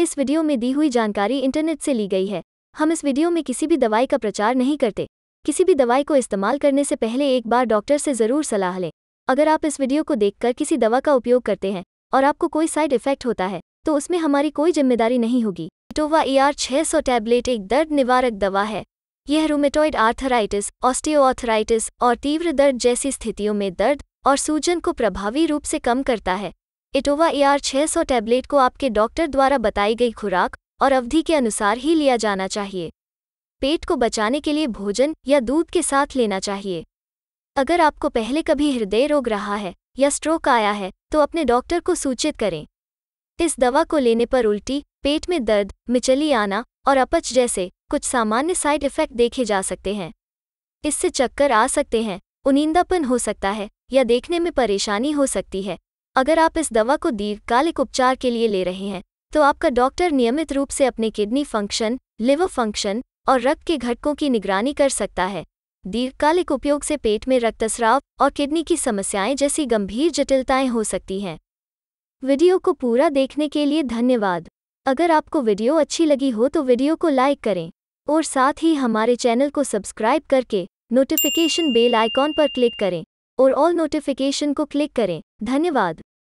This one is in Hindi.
इस वीडियो में दी हुई जानकारी इंटरनेट से ली गई है हम इस वीडियो में किसी भी दवाई का प्रचार नहीं करते किसी भी दवाई को इस्तेमाल करने से पहले एक बार डॉक्टर से ज़रूर सलाह लें अगर आप इस वीडियो को देखकर किसी दवा का उपयोग करते हैं और आपको कोई साइड इफेक्ट होता है तो उसमें हमारी कोई जिम्मेदारी नहीं होगी टोवा ई आर सौ टैबलेट एक दर्द निवारक दवा है यह रूमेटोइड आर्थराइटिस ऑस्टियोआर्थराइटिस और तीव्र दर्द जैसी स्थितियों में दर्द और सूजन को प्रभावी रूप से कम करता है इटोवा ए 600 टैबलेट को आपके डॉक्टर द्वारा बताई गई खुराक और अवधि के अनुसार ही लिया जाना चाहिए पेट को बचाने के लिए भोजन या दूध के साथ लेना चाहिए अगर आपको पहले कभी हृदय रोग रहा है या स्ट्रोक आया है तो अपने डॉक्टर को सूचित करें इस दवा को लेने पर उल्टी पेट में दर्द मिचली आना और अपच जैसे कुछ सामान्य साइड इफ़ेक्ट देखे जा सकते हैं इससे चक्कर आ सकते हैं उनींदापन हो सकता है या देखने में परेशानी हो सकती है अगर आप इस दवा को दीर्घकालिक उपचार के लिए ले रहे हैं तो आपका डॉक्टर नियमित रूप से अपने किडनी फंक्शन लिवर फंक्शन और रक्त के घटकों की निगरानी कर सकता है दीर्घकालिक उपयोग से पेट में रक्तस्राव और किडनी की समस्याएं जैसी गंभीर जटिलताएं हो सकती हैं वीडियो को पूरा देखने के लिए धन्यवाद अगर आपको वीडियो अच्छी लगी हो तो वीडियो को लाइक करें और साथ ही हमारे चैनल को सब्सक्राइब करके नोटिफिकेशन बेल आइकॉन पर क्लिक करें और ऑल नोटिफिकेशन को क्लिक करें धन्यवाद